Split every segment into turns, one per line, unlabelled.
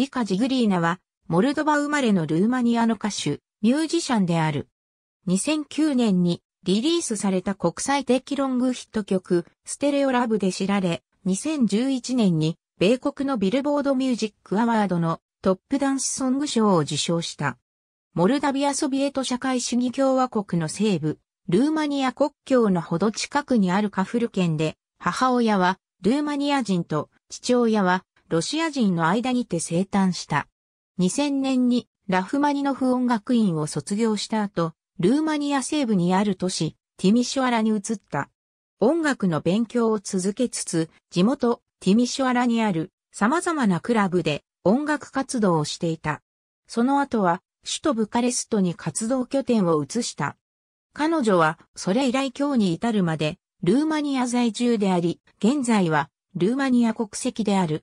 リカ・ジグリーナは、モルドバ生まれのルーマニアの歌手、ミュージシャンである。2009年にリリースされた国際的ロングヒット曲、ステレオラブで知られ、2011年に米国のビルボードミュージックアワードのトップダンスソング賞を受賞した。モルダビアソビエト社会主義共和国の西部、ルーマニア国境のほど近くにあるカフル県で、母親はルーマニア人と父親はロシア人の間にて生誕した。2000年にラフマニノフ音楽院を卒業した後、ルーマニア西部にある都市、ティミシュアラに移った。音楽の勉強を続けつつ、地元、ティミシュアラにある様々なクラブで音楽活動をしていた。その後は、首都ブカレストに活動拠点を移した。彼女は、それ以来今日に至るまで、ルーマニア在住であり、現在は、ルーマニア国籍である。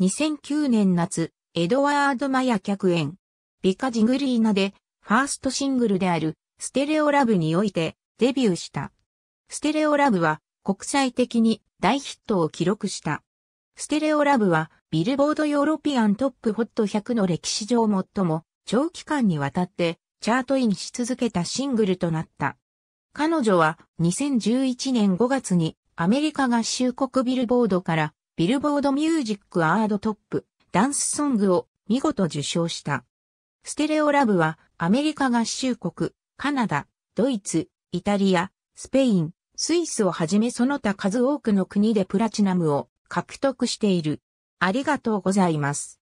2009年夏、エドワード・マヤ客演。ビカ・ジグリーナで、ファーストシングルである、ステレオラブにおいて、デビューした。ステレオラブは、国際的に大ヒットを記録した。ステレオラブは、ビルボードヨーロピアントップホット100の歴史上最も、長期間にわたって、チャートインし続けたシングルとなった。彼女は、2011年5月に、アメリカ合衆国ビルボードから、ビルボードミュージックアードトップ、ダンスソングを見事受賞した。ステレオラブはアメリカ合衆国、カナダ、ドイツ、イタリア、スペイン、スイスをはじめその他数多くの国でプラチナムを獲得している。ありがとうございます。